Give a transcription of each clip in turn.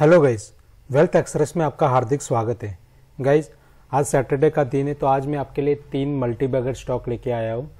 hello guys wealth express में आपका हार्दिक स्वागत है गाइज आज सैटरडे का दिन है तो आज मैं आपके लिए तीन मल्टी बैगर स्टॉक लेके आया हूँ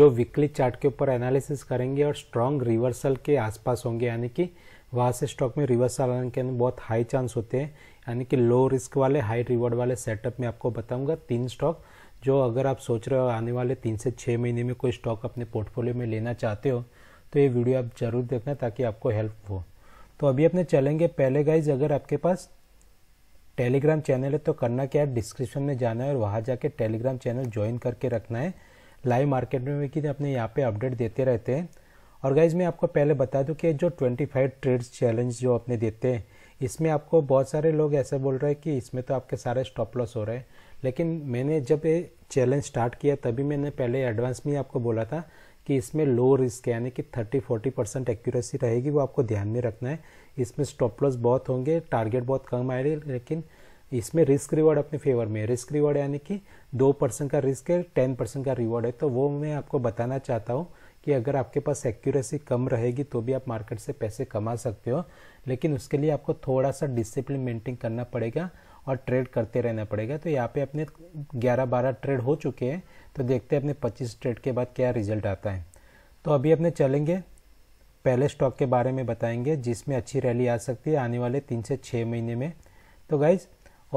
जो वीकली चार्ट के ऊपर एनालिसिस करेंगे और स्ट्रॉन्ग रिवर्सल के आसपास होंगे यानी कि वहाँ से स्टॉक में रिवर्सल आने के बहुत हाई चांस होते हैं यानी कि लो रिस्क वाले हाई रिवॉर्ड वाले सेटअप में आपको बताऊँगा तीन स्टॉक जो अगर आप सोच रहे हो आने वाले तीन से छः महीने में कोई स्टॉक अपने पोर्टफोलियो में लेना चाहते हो तो ये वीडियो आप जरूर देखना ताकि आपको हेल्प हो तो अभी अपने चलेंगे पहले गाइज अगर आपके पास टेलीग्राम चैनल है तो करना क्या है डिस्क्रिप्शन में जाना है और वहाँ जाके टेलीग्राम चैनल ज्वाइन करके रखना है लाइव मार्केट में कि अपने यहाँ पे अपडेट देते रहते हैं और गाइज मैं आपको पहले बता दूं कि जो 25 ट्रेड्स चैलेंज जो अपने देते हैं इसमें आपको बहुत सारे लोग ऐसे बोल रहे हैं कि इसमें तो आपके सारे स्टॉप लॉस हो रहे हैं लेकिन मैंने जब ये चैलेंज स्टार्ट किया तभी मैंने पहले एडवांस में ही आपको बोला था कि इसमें लो रिस्क यानी कि 30-40 परसेंट एक्यूरेसी रहेगी वो आपको ध्यान में रखना है इसमें स्टॉप लॉस बहुत होंगे टारगेट बहुत कम आएगी लेकिन इसमें रिस्क रिवॉर्ड अपने फेवर में रिस्क रिवॉर्ड यानी कि दो परसेंट का रिस्क है टेन परसेंट का रिवॉर्ड है तो वो मैं आपको बताना चाहता हूँ कि अगर आपके पास एक्यूरेसी कम रहेगी तो भी आप मार्केट से पैसे कमा सकते हो लेकिन उसके लिए आपको थोड़ा सा डिसिप्लिन मेंटेन करना पड़ेगा और ट्रेड करते रहना पड़ेगा तो यहाँ पे अपने 11-12 ट्रेड हो चुके हैं तो देखते हैं अपने 25 ट्रेड के बाद क्या रिजल्ट आता है तो अभी अपने चलेंगे पहले स्टॉक के बारे में बताएंगे जिसमें अच्छी रैली आ सकती है आने वाले तीन से छः महीने में तो गाइज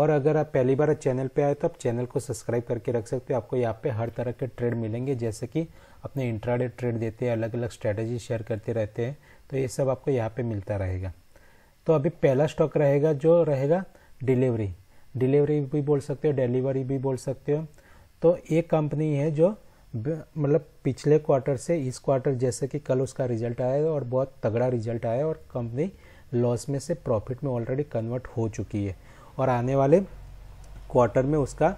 और अगर आप पहली बार चैनल पे आए तो आप चैनल को सब्सक्राइब करके रख सकते हो आपको यहाँ पे हर तरह के ट्रेड मिलेंगे जैसे कि अपने इंट्राडे ट्रेड देते हैं अलग अलग स्ट्रैटेजी शेयर करते रहते हैं तो ये सब आपको यहाँ पे मिलता रहेगा तो अभी पहला स्टॉक रहेगा जो रहेगा डिलीवरी डिलीवरी भी बोल सकते हो डिलीवरी भी बोल सकते हो तो एक कंपनी है जो मतलब पिछले क्वार्टर से इस क्वार्टर जैसे कि कल उसका रिजल्ट आया और बहुत तगड़ा रिजल्ट आया और कंपनी लॉस में से प्रॉफिट में ऑलरेडी कन्वर्ट हो चुकी है और आने वाले क्वार्टर में उसका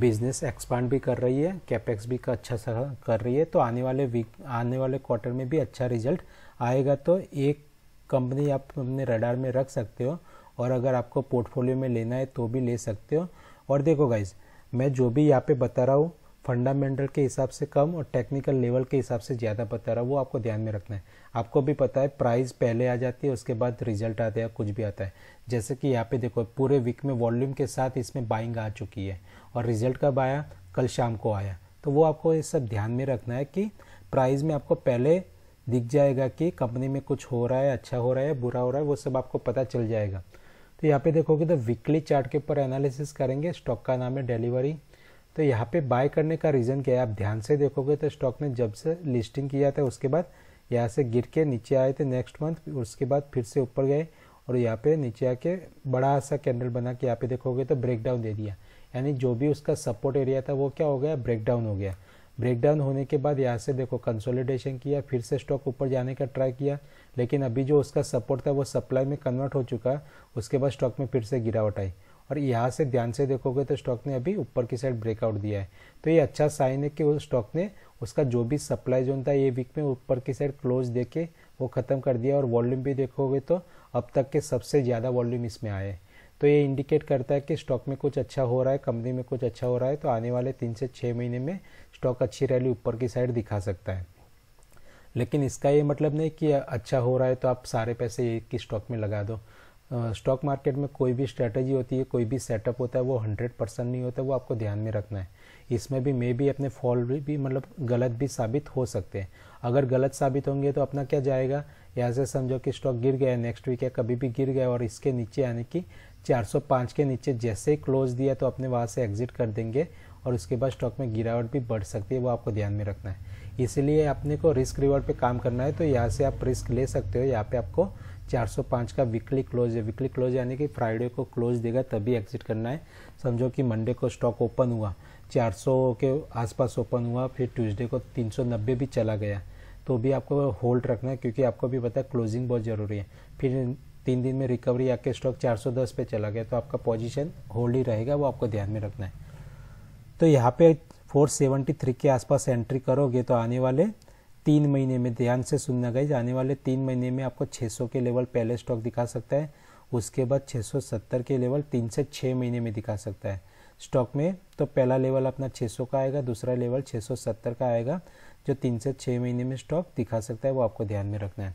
बिजनेस एक्सपांड भी कर रही है कैपेक्स भी का अच्छा सा कर रही है तो आने वाले वीक आने वाले क्वार्टर में भी अच्छा रिजल्ट आएगा तो एक कंपनी आप अपने रडार में रख सकते हो और अगर आपको पोर्टफोलियो में लेना है तो भी ले सकते हो और देखो गाइज मैं जो भी यहाँ पे बता रहा हूँ फंडामेंटल के हिसाब से कम और टेक्निकल लेवल के हिसाब से ज़्यादा बता रहा है वो आपको ध्यान में रखना है आपको भी पता है प्राइस पहले आ जाती है उसके बाद रिजल्ट आता है कुछ भी आता है जैसे कि यहाँ पे देखो पूरे वीक में वॉल्यूम के साथ इसमें बाइंग आ चुकी है और रिजल्ट कब आया कल शाम को आया तो वो आपको ये सब ध्यान में रखना है कि प्राइज में आपको पहले दिख जाएगा कि कंपनी में कुछ हो रहा है अच्छा हो रहा है बुरा हो रहा है वो सब आपको पता चल जाएगा तो यहाँ पे देखोगे तो वीकली चार्ट के ऊपर एनालिसिस करेंगे स्टॉक का नाम है डिलीवरी तो यहाँ पे बाय करने का रीज़न क्या है आप ध्यान से देखोगे तो स्टॉक ने जब से लिस्टिंग किया था उसके बाद यहाँ से गिर के नीचे आए थे नेक्स्ट मंथ उसके बाद फिर से ऊपर गए और यहाँ पे नीचे आके बड़ा सा कैंडल बना के यहाँ पे देखोगे तो ब्रेकडाउन दे दिया यानी जो भी उसका सपोर्ट एरिया था वो क्या हो गया ब्रेकडाउन हो गया ब्रेकडाउन होने के बाद यहाँ से देखो कंसोलिडेशन किया फिर से स्टॉक ऊपर जाने का ट्राई किया लेकिन अभी जो उसका सपोर्ट था वो सप्लाई में कन्वर्ट हो चुका उसके बाद स्टॉक में फिर से गिरावट आई और यहाँ से ध्यान से देखोगे तो स्टॉक ने अभी ऊपर की साइड ब्रेकआउट दिया है तो ये अच्छा साइन है कि वो स्टॉक ने उसका जो भी सप्लाई जोन था ये वीक में ऊपर की साइड क्लोज दे के वो ख़त्म कर दिया और वॉल्यूम भी देखोगे तो अब तक के सबसे ज़्यादा वॉल्यूम इसमें आए तो ये इंडिकेट करता है कि स्टॉक में कुछ अच्छा हो रहा है कंपनी में कुछ अच्छा हो रहा है तो आने वाले तीन से छः महीने में स्टॉक अच्छी रैली ऊपर की साइड दिखा सकता है लेकिन इसका ये मतलब नहीं कि अच्छा हो रहा है तो आप सारे पैसे एक ही स्टॉक में लगा दो स्टॉक मार्केट में कोई भी स्ट्रेटजी होती है कोई भी सेटअप होता है वो हंड्रेड परसेंट नहीं होता वो आपको ध्यान में रखना है इसमें भी मे भी अपने फॉल भी मतलब गलत भी साबित हो सकते हैं अगर गलत साबित होंगे तो अपना क्या जाएगा यहाँ से समझो कि स्टॉक गिर गया नेक्स्ट वीक या कभी भी गिर गया और इसके नीचे यानी कि 405 के नीचे जैसे ही क्लोज दिया तो अपने वहाँ से एग्जिट कर देंगे और उसके बाद स्टॉक में गिरावट भी बढ़ सकती है वो आपको ध्यान में रखना है इसीलिए अपने को रिस्क रिवॉर्ड पे काम करना है तो यहाँ से आप रिस्क ले सकते हो यहाँ पे आपको 405 का वीकली क्लोज है वीकली क्लोज यानी कि फ्राइडे को क्लोज देगा तभी एग्जिट करना है समझो कि मंडे को स्टॉक ओपन हुआ 400 के आसपास ओपन हुआ फिर ट्यूसडे को 390 भी चला गया तो भी आपको होल्ड रखना है क्योंकि आपको भी पता है क्लोजिंग बहुत ज़रूरी है फिर तीन दिन में रिकवरी आके स्टॉक 410 पे चला गया तो आपका पोजीशन होल्ड ही रहेगा वो आपको ध्यान में रखना है तो यहाँ पे 473 के आसपास एंट्री करोगे तो आने वाले तीन महीने में ध्यान से सुनना गई आने वाले तीन महीने में आपको 600 के लेवल पहले स्टॉक दिखा सकता है उसके बाद 670 के लेवल तीन से छः महीने में दिखा सकता है स्टॉक में तो पहला लेवल अपना 600 का आएगा दूसरा लेवल 670 का आएगा जो तीन से छः महीने में स्टॉक दिखा सकता है वो आपको ध्यान में रखना है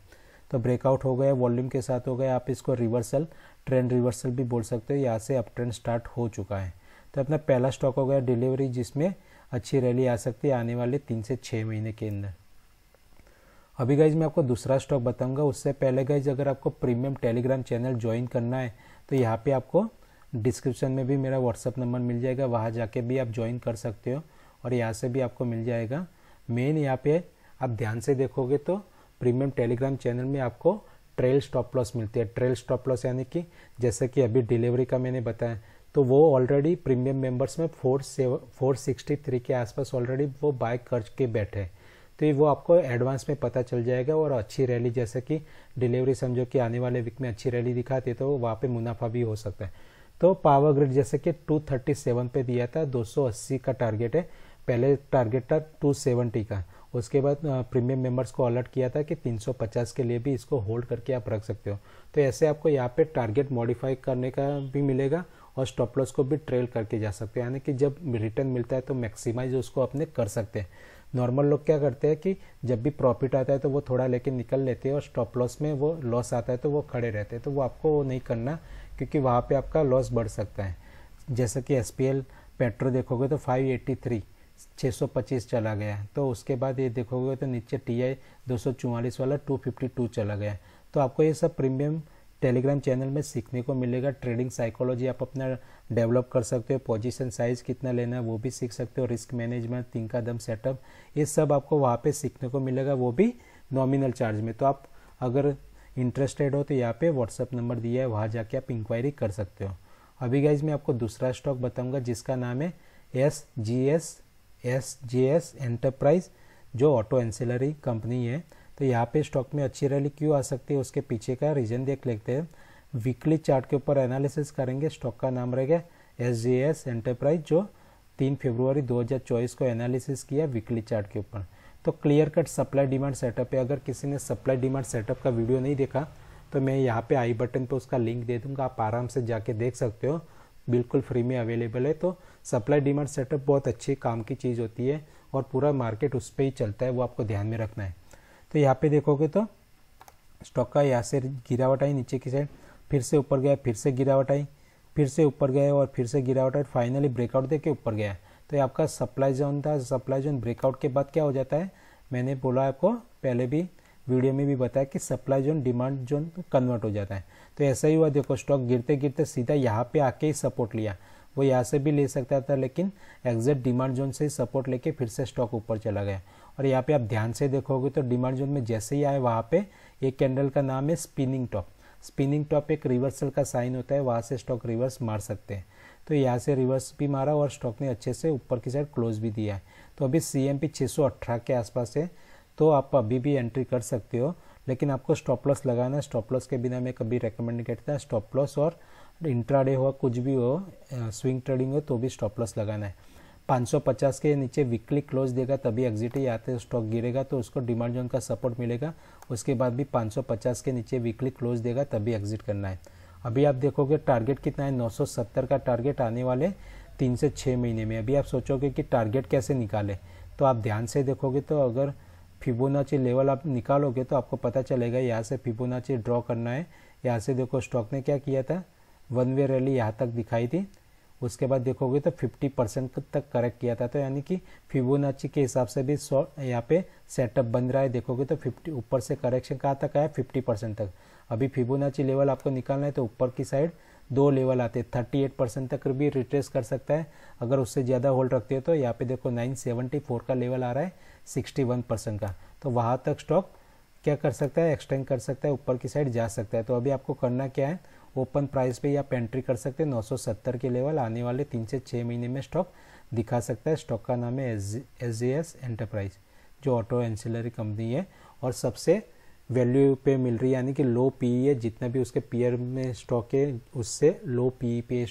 तो ब्रेकआउट हो गया वॉल्यूम के साथ हो गया आप इसको रिवर्सल ट्रेंड रिवर्सल भी बोल सकते हो यहाँ से अप ट्रेंड स्टार्ट हो चुका है तो अपना पहला स्टॉक हो गया डिलीवरी जिसमें अच्छी रैली आ सकती है आने वाले तीन से छः महीने के अंदर अभी गाइज मैं आपको दूसरा स्टॉक बताऊंगा उससे पहले गाइज अगर आपको प्रीमियम टेलीग्राम चैनल ज्वाइन करना है तो यहाँ पे आपको डिस्क्रिप्शन में भी मेरा व्हाट्सअप नंबर मिल जाएगा वहाँ जाके भी आप ज्वाइन कर सकते हो और यहाँ से भी आपको मिल जाएगा मेन यहाँ पे आप ध्यान से देखोगे तो प्रीमियम टेलीग्राम चैनल में आपको ट्रेल स्टॉप लॉस मिलती है ट्रेल स्टॉप लॉस यानी कि जैसे कि अभी डिलीवरी का मैंने बताया तो वो ऑलरेडी प्रीमियम मेंबर्स में four seven four sixty three के आसपास ऑलरेडी वो बाय करके बैठे हैं तो ये वो आपको एडवांस में पता चल जाएगा और अच्छी रैली जैसे कि डिलीवरी समझो कि आने वाले वीक में अच्छी रैली दिखाती है तो वहाँ पे मुनाफा भी हो सकता है तो पावर ग्रिड जैसे कि 237 पे दिया था 280 का टारगेट है पहले टारगेट था 270 का उसके बाद प्रीमियम मेंबर्स को अलर्ट किया था कि 350 के लिए भी इसको होल्ड करके आप रख सकते हो तो ऐसे आपको यहाँ पे टारगेट मॉडिफाई करने का भी मिलेगा और स्टॉप लॉस को भी ट्रेल करके जा सकते हो यानी कि जब रिटर्न मिलता है तो मैक्सिमाइज उसको अपने कर सकते हैं नॉर्मल लोग क्या करते हैं कि जब भी प्रॉफिट आता है तो वो थोड़ा लेके निकल लेते हैं और स्टॉप लॉस में वो लॉस आता है तो वो खड़े रहते हैं तो वो आपको वो नहीं करना क्योंकि वहाँ पर आपका लॉस बढ़ सकता है जैसा कि एस पेट्रो देखोगे तो फाइव सौ पच्चीस चला गया तो उसके बाद ये देखोगे तो नीचे टी आई वाला टू चला गया तो आपको ये सब प्रीमियम टेलीग्राम चैनल में सीखने को मिलेगा ट्रेडिंग साइकोलॉजी आप अपना डेवलप कर सकते हो पोजीशन साइज कितना लेना है वो भी सीख सकते हो रिस्क मैनेजमेंट तीन का दम सेटअप ये सब आपको वहाँ पे सीखने को मिलेगा वो भी नॉमिनल चार्ज में तो आप अगर इंटरेस्टेड हो तो यहाँ पे व्हाट्सअप नंबर दिया है वहाँ जाके आप इंक्वायरी कर सकते हो अभी गाइज मैं आपको दूसरा स्टॉक बताऊँगा जिसका नाम है S G S S G S enterprise जो ऑटो एंसिलरी कंपनी है तो यहाँ पे स्टॉक में अच्छी रैली क्यों आ सकती है उसके पीछे का रीजन देख लेते हैं वीकली चार्ट के ऊपर एनालिसिस करेंगे स्टॉक का नाम रहेगा एस जी एस एंटरप्राइज जो तीन हजार 2024 को एनालिसिस किया वीकली चार्ट के ऊपर तो clear cut supply demand setup है अगर किसी ने सप्लाई डिमांड सेटअप का वीडियो नहीं देखा तो मैं यहाँ पे आई बटन पे उसका लिंक दे दूँगा आप आराम से जाके देख सकते हो बिल्कुल फ्री में अवेलेबल है तो सप्लाई डिमांड सेटअप बहुत अच्छी काम की चीज़ होती है और पूरा मार्केट उस पर ही चलता है वो आपको ध्यान में रखना है तो यहाँ पे देखोगे तो स्टॉक का यहाँ से गिरावट आई नीचे की साइड फिर से ऊपर गया फिर से गिरावट आई फिर से ऊपर गया और फिर से गिरावट आई फाइनली ब्रेकआउट दे के ऊपर गया तो ये आपका सप्लाई जोन था सप्लाई जोन ब्रेकआउट के बाद क्या हो जाता है मैंने बोला आपको पहले भी वीडियो में भी बताया कि supply zone demand zone convert हो जाता है तो ऐसा ही हुआ देखो स्टॉक गिरते गिरते सीधा यहाँ पे आके ही सपोर्ट लिया वो यहाँ से भी ले सकता था लेकिन एग्जैक्ट डिमांड जोन से सपोर्ट लेके फिर से स्टॉक ऊपर चला गया और यहाँ पे आप ध्यान से देखोगे तो डिमांड जोन में जैसे ही आए वहाँ पे एक कैंडल का नाम है स्पिनिंग टॉप स्पिनिंग टॉप एक रिवर्सल का साइन होता है वहाँ से स्टॉक रिवर्स मार सकते हैं तो यहाँ से रिवर्स भी मारा और स्टॉक ने अच्छे से ऊपर की साइड क्लोज भी दिया है तो अभी सी एम पी के आसपास है तो आप अभी भी एंट्री कर सकते हो लेकिन आपको स्टॉप लॉस लगाना स्टॉप लॉस के बिना मैं कभी रेकमेंड नहीं करता स्टॉप लॉस और इंट्राडे हो कुछ भी हो स्विंग ट्रेडिंग हो तो भी स्टॉप लॉस लगाना है 550 के नीचे वीकली क्लोज देगा तभी एग्जिट ही आते स्टॉक गिरेगा तो उसको डिमांड जोन का सपोर्ट मिलेगा उसके बाद भी 550 के नीचे वीकली क्लोज देगा तभी एग्जिट करना है अभी आप देखोगे टारगेट कितना है 970 का टारगेट आने वाले तीन से छः महीने में अभी आप सोचोगे कि टारगेट कैसे निकाले तो आप ध्यान से देखोगे तो अगर फिबोनाची लेवल आप निकालोगे तो आपको पता चलेगा यहाँ से फिबोनाची ड्रॉ करना है यहाँ से देखो स्टॉक ने क्या किया था वन वे रैली यहाँ तक दिखाई थी उसके बाद देखोगे तो 50 परसेंट तक करेक्ट किया था तो यानी कि फिबोनाची के हिसाब से भी सौ यहाँ पे सेटअप बन रहा है देखोगे तो 50 ऊपर से करेक्शन कहाँ तक आया 50 परसेंट तक अभी फिबोनाची लेवल आपको निकालना है तो ऊपर की साइड दो लेवल आते हैं थर्टी एट परसेंट तक भी रिट्रेस कर सकता है अगर उससे ज़्यादा होल्ड रखते हो तो यहाँ पे देखो नाइन फोर का लेवल आ रहा है सिक्सटी वन परसेंट का तो वहाँ तक स्टॉक क्या कर सकता है एक्सटेंड कर सकता है ऊपर की साइड जा सकता है तो अभी आपको करना क्या है ओपन प्राइस पे या पेंट्री कर सकते हैं 970 के लेवल आने वाले तीन से छः महीने में स्टॉक दिखा सकता है स्टॉक का नाम है एस जे एस एंटरप्राइज जो ऑटो एंसिलरी कंपनी है और सबसे वैल्यू पे मिल रही है यानी कि लो पी e है जितना भी उसके पीयर में स्टॉक है उससे लो पी e पे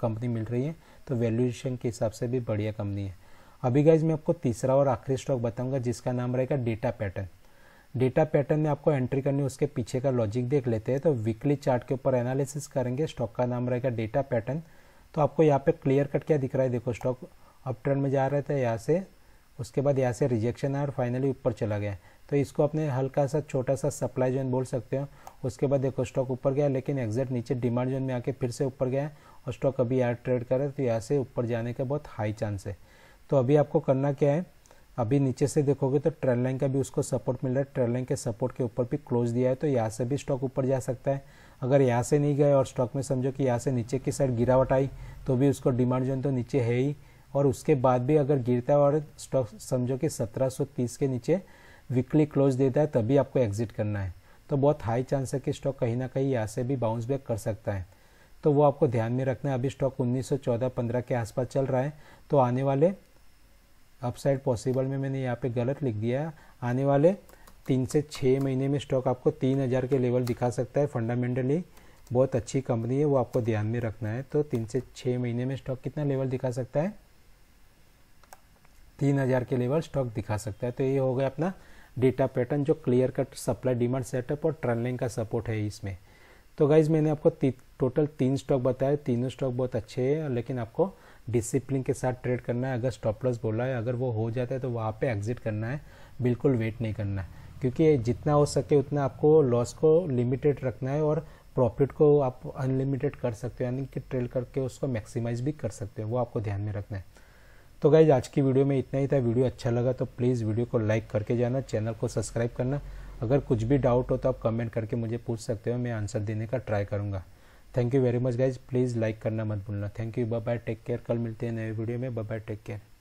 कंपनी मिल रही है तो वैल्यूएशन के हिसाब से भी बढ़िया कंपनी है अभी गाइज मैं आपको तीसरा और आखिरी स्टॉक बताऊंगा जिसका नाम रहेगा डेटा पैटर्न डेटा पैटर्न में आपको एंट्री करनी है उसके पीछे का लॉजिक देख लेते हैं तो वीकली चार्ट के ऊपर एनालिसिस करेंगे स्टॉक का नाम रहेगा डेटा पैटर्न तो आपको यहाँ पे क्लियर कट क्या दिख रहा है देखो स्टॉक अप ट्रेंड में जा रहा था यहाँ से उसके बाद यहाँ से रिजेक्शन आया और फाइनली ऊपर चला गया तो इसको अपने हल्का सा छोटा सा सप्लाई जोन बोल सकते हो उसके बाद देखो स्टॉक ऊपर गया लेकिन एग्जैक्ट नीचे डिमांड जोन में आके फिर से ऊपर गया और स्टॉक अभी यहाँ ट्रेड करे तो यहाँ से ऊपर जाने का बहुत हाई चांस है तो अभी आपको करना क्या है अभी नीचे से देखोगे तो ट्रेल लाइन का भी उसको सपोर्ट मिल रहा है ट्रेल लाइन के सपोर्ट के ऊपर भी क्लोज दिया है तो यहाँ से भी स्टॉक ऊपर जा सकता है अगर यहाँ से नहीं गए और स्टॉक में समझो कि यहाँ से नीचे की साइड गिरावट आई तो भी उसको डिमांड जोन तो नीचे है ही और उसके बाद भी अगर गिरता है और स्टॉक समझो कि 1730 के नीचे वीकली क्लोज देता है तभी आपको एग्जिट करना है तो बहुत हाई चांस है कि स्टॉक कहीं ना कहीं यहाँ से भी बाउंस बैक कर सकता है तो वो आपको ध्यान में रखना है अभी स्टॉक 1914-15 के आसपास चल रहा है तो आने वाले अपसाइड पॉसिबल में मैंने यहाँ पे गलत लिख दिया आने वाले तीन से छः महीने में स्टॉक आपको तीन हज़ार के लेवल दिखा सकता है फंडामेंटली बहुत अच्छी कंपनी है वो आपको ध्यान में रखना है तो तीन से छः महीने में स्टॉक कितना लेवल दिखा सकता है तीन हज़ार के लेवल स्टॉक दिखा सकता है तो ये हो गया अपना डेटा पैटर्न जो clear cut supply demand setup और ट्रेंडलिंग का सपोर्ट है इसमें तो गाइज मैंने आपको ती, टोटल तीन स्टॉक बताया तीनों स्टॉक बहुत अच्छे हैं लेकिन आपको डिसिप्लिन के साथ ट्रेड करना है अगर स्टॉप लॉस बोला है अगर वो हो जाता है तो वहाँ पे एग्जिट करना है बिल्कुल वेट नहीं करना है क्योंकि जितना हो सके उतना आपको लॉस को लिमिटेड रखना है और प्रॉफिट को आप अनलिमिटेड कर सकते हो यानी कि ट्रेड करके उसको मैक्सिमाइज भी कर सकते हो वो आपको ध्यान में रखना है तो गाइज आज की वीडियो में इतना ही था वीडियो अच्छा लगा तो प्लीज़ वीडियो को लाइक करके जाना चैनल को सब्सक्राइब करना अगर कुछ भी डाउट हो तो आप कमेंट करके मुझे पूछ सकते हो मैं आंसर देने का ट्राई करूँगा thank you very much guys please like करना मत भूलना thank you bye bye take care कल मिलते हैं नए वीडियो में बाय बाय टेक केयर